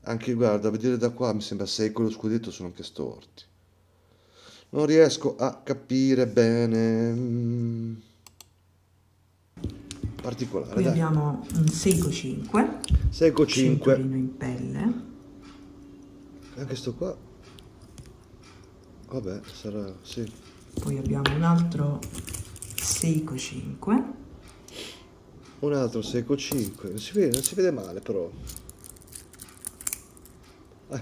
Anche, guarda, a vedere da qua mi sembra lo scudetto sono anche storti non riesco a capire bene particolare Qui dai. abbiamo un seco 5 seco 5 in pelle anche sto qua vabbè sarà sì poi abbiamo un altro seco 5 un altro seco 5 non si vede, non si vede male però eh.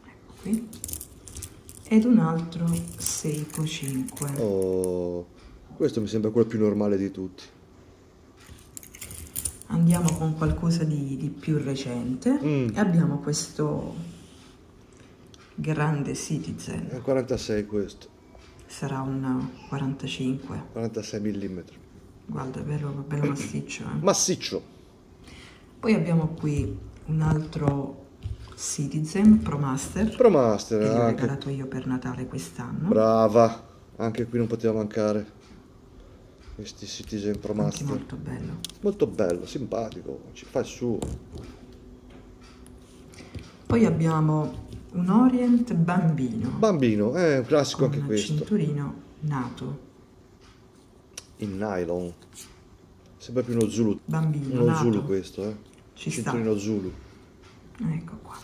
ecco qui ed un altro Seiko 5. Oh, questo mi sembra quello più normale di tutti. Andiamo con qualcosa di, di più recente mm. e abbiamo questo grande Citizen. È 46 questo. Sarà un 45. 46 mm. Guarda, è bello, bello massiccio. Eh? Massiccio. Poi abbiamo qui un altro Citizen Pro Master. Pro Master, che ho regalato io per Natale quest'anno. Brava, anche qui non poteva mancare. Questi Citizen Pro Master. Anche molto bello. Molto bello, simpatico, ci fa il suo. Poi abbiamo un Orient Bambino. Bambino, è eh, un classico anche questo. cinturino nato. In nylon. Sembra più uno Zulu. Bambino, Uno nato. Zulu questo, eh. Ci cinturino sta. Zulu ecco qua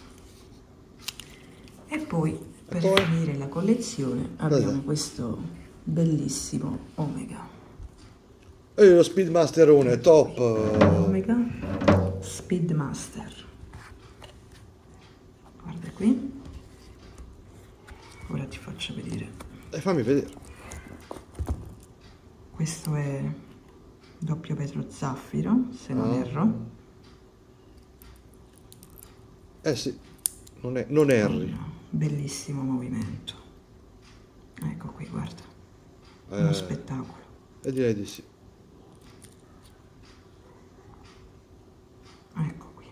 e poi per poi... finire la collezione abbiamo Vabbè. questo bellissimo Omega e lo Speedmaster Speedmasterone top Omega Speedmaster guarda qui ora ti faccio vedere e fammi vedere questo è doppio vetro zaffiro se non ah. erro eh sì, non è, non è ah, Harry. Oh, bellissimo movimento. Ecco qui, guarda. Eh, Uno spettacolo. E eh, direi di sì. Ecco qui.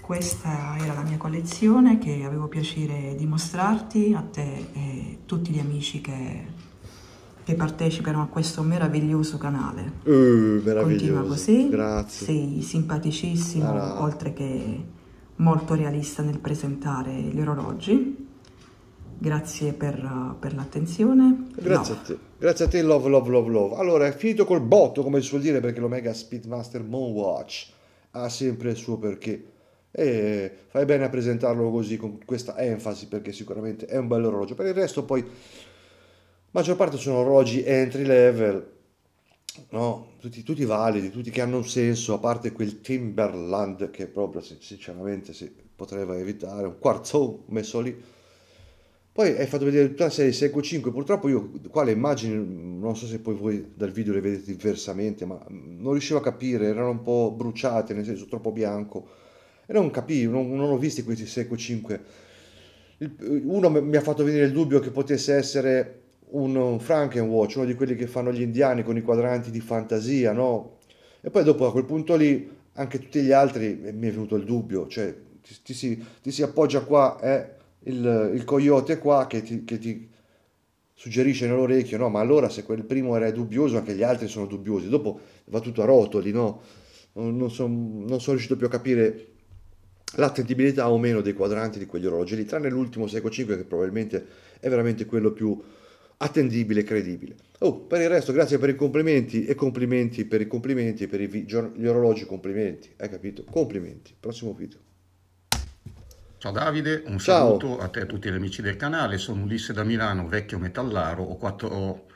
Questa era la mia collezione che avevo piacere di mostrarti a te e a tutti gli amici che che partecipano a questo meraviglioso canale. Uh, Continua così. Grazie. Sei simpaticissimo, allora. oltre che molto realista nel presentare gli orologi. Grazie per, uh, per l'attenzione. Grazie no. a te. Grazie a te, love, love, love, love. Allora, è finito col botto, come si suol dire, perché l'Omega Speedmaster Moonwatch ha sempre il suo perché. E fai bene a presentarlo così, con questa enfasi, perché sicuramente è un bel orologio. Per il resto poi maggior parte sono orologi entry level, no? tutti, tutti, validi, tutti che hanno un senso, a parte quel Timberland che proprio sinceramente si potrebbe evitare, un quarzo messo lì. Poi hai fatto vedere tutta la serie di Seco 5, purtroppo io qua le immagini, non so se poi voi dal video le vedete diversamente, ma non riuscivo a capire, erano un po' bruciate, nel senso troppo bianco, e non capivo, non, non ho visti questi Seco 5. uno mi ha fatto venire il dubbio che potesse essere un Frankenwatch, uno di quelli che fanno gli indiani con i quadranti di fantasia, no? E poi dopo a quel punto lì anche tutti gli altri eh, mi è venuto il dubbio, cioè ti, ti, si, ti si, appoggia qua, eh, il, il coyote qua che ti, che ti suggerisce nell'orecchio, no? Ma allora se quel primo era dubbioso anche gli altri sono dubbiosi, dopo va tutto a rotoli, no? Non, sono son riuscito più a capire l'attendibilità o meno dei quadranti di quegli orologi lì, tranne l'ultimo Seiko 5 che probabilmente è veramente quello più attendibile e credibile. Oh, per il resto, grazie per i complimenti e complimenti per i complimenti e per vi- gli orologi complimenti. Hai capito? Complimenti. Prossimo video. Ciao Davide, un Ciao. saluto a te e a tutti gli amici del canale. Sono Ulisse da Milano, vecchio metallaro. Ho quattro, ho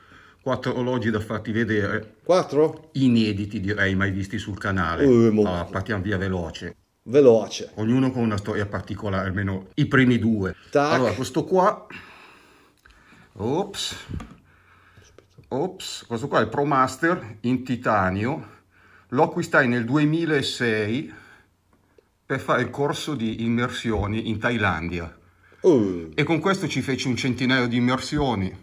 quattro orologi da farti vedere. Quattro? Inediti, direi, mai visti sul canale. Uh, ah, partiamo via veloce veloce. Ognuno con una storia particolare, almeno i primi due. Tac. Allora, questo qua Ops. Ops. Questo qua è il ProMaster in titanio. Lo acquistai nel 2006 per fare il corso di immersioni in Thailandia. Uh. E con questo ci feci un centinaio di immersioni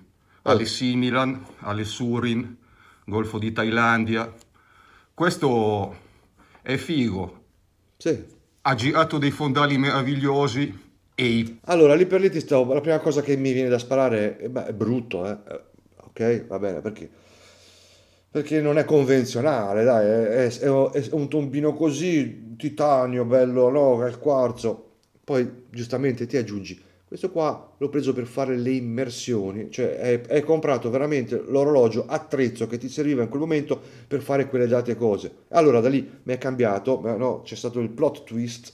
alle eh. Similan, alle Surin, Golfo di Thailandia. Questo è figo. Sì. Ha girato dei fondali meravigliosi e... Allora, lì per lì ti sto, La prima cosa che mi viene da sparare eh, beh, è brutto, eh. eh ok, va bene, perché? Perché non è convenzionale, dai, è, è, è un tombino così, titanio, bello, no, è il quarzo. Poi giustamente ti aggiungi, questo qua l'ho preso per fare le immersioni, cioè è, comprato veramente l'orologio attrezzo che ti serviva in quel momento per fare quelle date cose. Allora da lì mi è cambiato, no, c'è stato il plot twist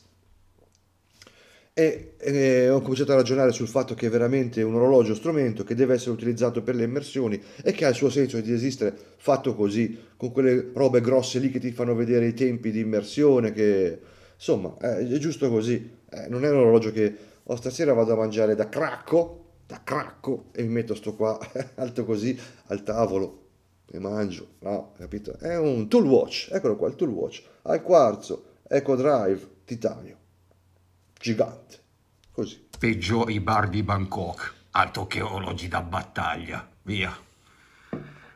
e eh, ho cominciato a ragionare sul fatto che è veramente un orologio strumento che deve essere utilizzato per le immersioni e che ha il suo senso di esistere fatto così, con quelle robe grosse lì che ti fanno vedere i tempi di immersione, che insomma eh, è giusto così, eh, non è un orologio che oh, stasera vado a mangiare da cracco, da cracco e mi metto sto qua <laughs> alto così al tavolo e mangio, no, capito? È un tool watch, eccolo qua, il tool watch, al quarzo, eco drive, titanio gigante. Così. Peggio i bar di Bangkok, altro che orologi da battaglia. Via.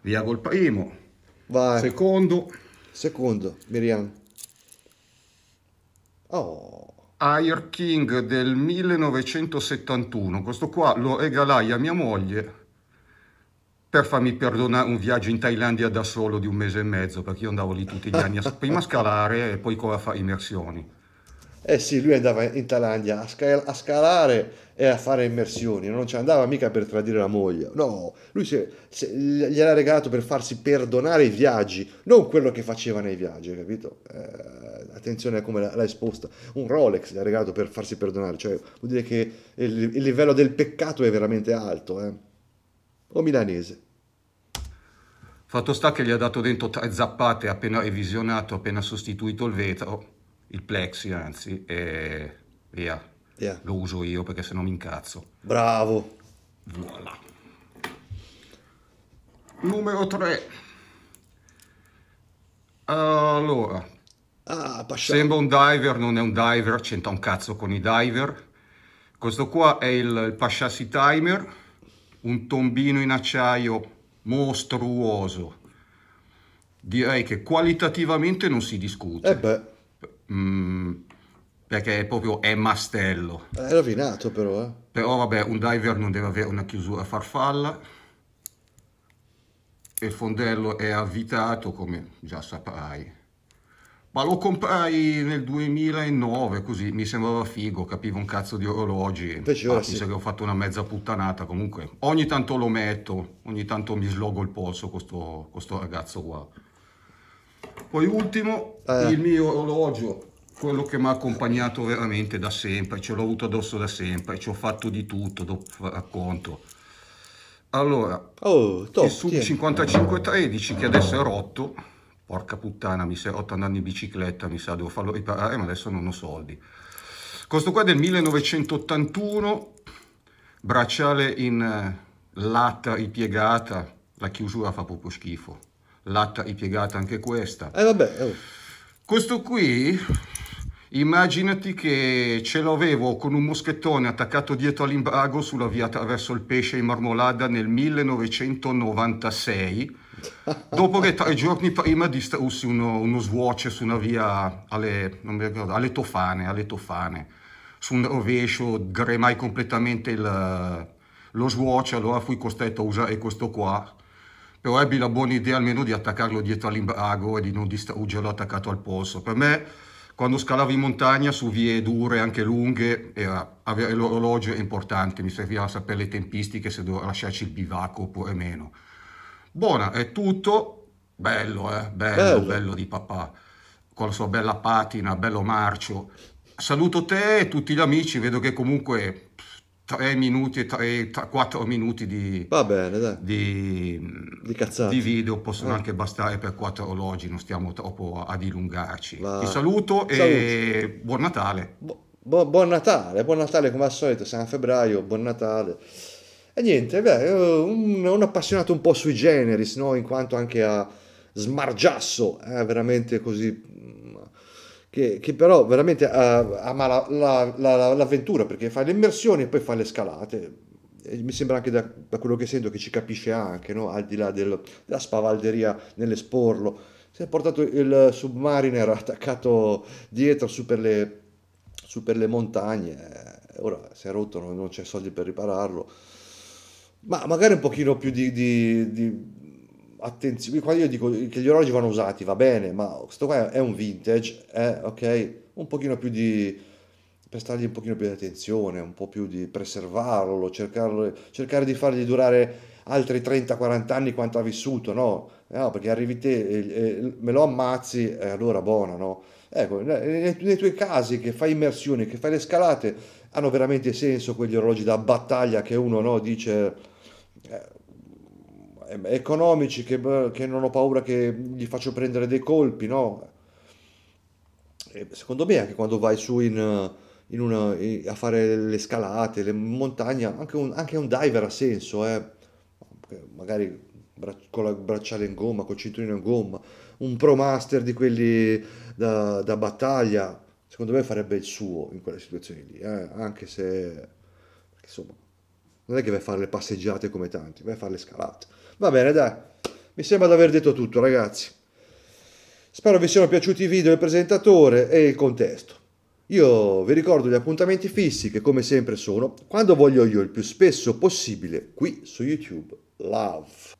Via col primo. Vai. Secondo. Secondo, Miriam. Oh. Air King del 1971. Questo qua lo regalai a mia moglie per farmi perdonare un viaggio in Thailandia da solo di un mese e mezzo, perché io andavo lì tutti gli anni, a <laughs> prima scalare e poi a fare immersioni. Eh sì, lui andava in Thailandia a, scal- a scalare e a fare immersioni, non ci andava mica per tradire la moglie, no, lui se, se, gliel'ha regalato per farsi perdonare i viaggi, non quello che faceva nei viaggi, capito? Eh, attenzione a come l'ha, l'ha esposta, un Rolex gli ha regalato per farsi perdonare, cioè vuol dire che il, il livello del peccato è veramente alto, eh? o milanese. Fatto sta che gli ha dato dentro tre zappate appena revisionato, appena sostituito il vetro il plexi anzi e via. Yeah. Lo uso io perché se no mi incazzo. Bravo. Voilà. Numero 3. Allora. Ah, sembra un diver, non è un diver, c'entra un cazzo con i diver. Questo qua è il, il Pasciassi Timer, un tombino in acciaio mostruoso. Direi che qualitativamente non si discute. Eh Mm, perché è proprio è mastello. È rovinato però, eh. Però vabbè, un diver non deve avere una chiusura a farfalla. Il fondello è avvitato, come già saprai. Ma lo comprai nel 2009, così mi sembrava figo, capivo un cazzo di orologi. Invece ah, ora sì. ho fatto una mezza puttanata, comunque ogni tanto lo metto, ogni tanto mi slogo il polso con questo ragazzo qua. Poi ultimo, eh. il mio orologio, quello che mi ha accompagnato veramente da sempre, ce l'ho avuto addosso da sempre, ci ho fatto di tutto, dopo racconto. Allora, oh, il Sub 5513 che adesso è rotto, porca puttana, mi sei rotto andando in bicicletta, mi sa, devo farlo riparare, ma adesso non ho soldi. Questo qua è del 1981, bracciale in eh, latta ripiegata, la chiusura fa proprio schifo latta ripiegata anche questa. Eh vabbè. Oh. Questo qui, immaginati che ce l'avevo con un moschettone attaccato dietro all'imbago sulla via attraverso il pesce in marmolada nel 1996, dopo che tre giorni prima distrussi uno, uno svuoce su una via alle, ricordo, alle Tofane, alle Tofane, su un rovescio, gremai completamente il, lo swatch, allora fui costretto a usare questo qua, però ecco, ebbi eh, la buona idea almeno di attaccarlo dietro all'imbrago e di non distruggerlo attaccato al polso. Per me, quando scalavo in montagna su vie dure, anche lunghe, era, avere l'orologio è importante, mi serviva sapere le tempistiche se dovevo lasciarci il bivacco oppure meno. Buona, è tutto, bello, eh? bello, bello, bello di papà, con la sua bella patina, bello marcio. Saluto te e tutti gli amici, vedo che comunque 3 minuti, 3, 3, 4 minuti di, Va bene, di, di, di, video possono eh. anche bastare per quattro orologi, non stiamo troppo a, a dilungarci. Va. Ti saluto e buon Natale. Bu- buon Natale, buon Natale come al solito, siamo a febbraio, buon Natale. E niente, beh, un, un appassionato un po' sui generis, no? in quanto anche a smargiasso, eh, veramente così che, che però veramente uh, ama la, la, la, l'avventura perché fa le immersioni e poi fa le scalate. E mi sembra anche da, da, quello che sento che ci capisce anche, no? al di là del, della spavalderia nell'esporlo. Si è portato il Submariner attaccato dietro su per le, su per le montagne, eh, ora si è rotto, non, non c'è soldi per ripararlo ma magari un pochino più di, di, di, attenzione, qua io dico che gli orologi vanno usati, va bene, ma questo qua è un vintage, eh, ok? Un pochino più di, prestargli un pochino più di attenzione, un po' più di preservarlo, cercare, cercare di fargli durare altri 30-40 anni quanto ha vissuto, no? no perché arrivi te e, e me lo ammazzi, e eh, allora buono, no? Ecco, nei, nei tuoi casi che fai immersioni, che fai le scalate, hanno veramente senso quegli orologi da battaglia che uno no, dice... Eh, eh, economici che, che, non ho paura che gli faccio prendere dei colpi, no? E secondo me anche quando vai su in, eh, in una, a fare le scalate, le montagne, anche un, anche un diver ha senso, eh? magari con il bracciale in gomma, col cinturino in gomma, un pro master di quelli da, da battaglia, secondo me farebbe il suo in quelle situazioni lì, eh? anche se insomma non è che vai a fare le passeggiate come tanti, vai a fare le scalate. Va bene, dai. Mi sembra di aver detto tutto, ragazzi. Spero vi siano piaciuti i video del presentatore e il contesto. Io vi ricordo gli appuntamenti fissi che come sempre sono quando voglio io il più spesso possibile qui su YouTube. Love.